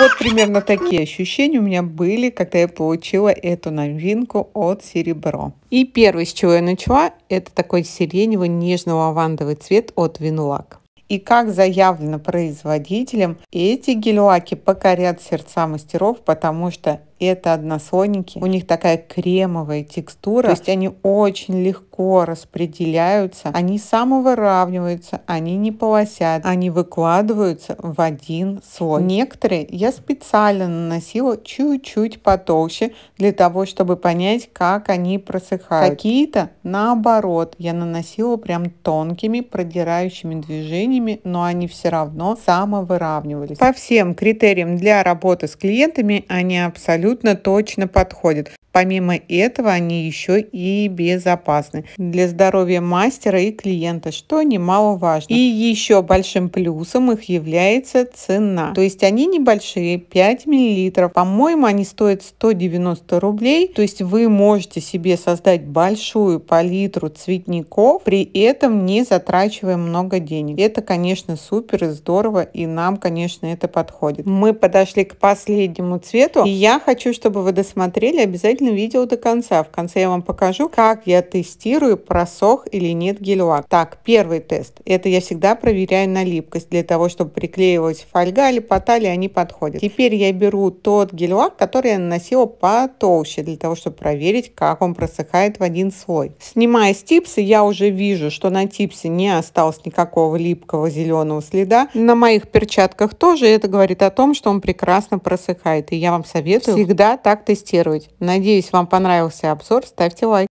вот примерно такие ощущения у меня были, когда я получила эту новинку от Серебро. И первое, с чего я начала, это такой сиреневый нежно-лавандовый цвет от Винлак. И как заявлено производителем, эти гель-лаки покорят сердца мастеров, потому что это односоники. У них такая кремовая текстура, то есть они очень легко распределяются, они самовыравниваются, они не полосят, они выкладываются в один слой. Некоторые я специально наносила чуть-чуть потолще для того, чтобы понять, как они просыхают. Какие-то наоборот я наносила прям тонкими продирающими движениями, но они все равно самовыравнивались. По всем критериям для работы с клиентами они абсолютно абсолютно точно подходит. Помимо этого, они еще и безопасны для здоровья мастера и клиента, что немаловажно. И еще большим плюсом их является цена. То есть они небольшие, 5 мл. По-моему, они стоят 190 рублей. То есть вы можете себе создать большую палитру цветников, при этом не затрачивая много денег. Это, конечно, супер и здорово, и нам, конечно, это подходит. Мы подошли к последнему цвету, и я хочу, чтобы вы досмотрели обязательно обязательно видео до конца. В конце я вам покажу, как я тестирую, просох или нет гель -лак. Так, первый тест. Это я всегда проверяю на липкость для того, чтобы приклеивать фольга или потали, они подходят. Теперь я беру тот гель который я наносила потолще, для того, чтобы проверить, как он просыхает в один слой. Снимая с типса, я уже вижу, что на типсе не осталось никакого липкого зеленого следа. На моих перчатках тоже это говорит о том, что он прекрасно просыхает. И я вам советую всегда так тестировать. Надеюсь, Надеюсь, вам понравился обзор. Ставьте лайк.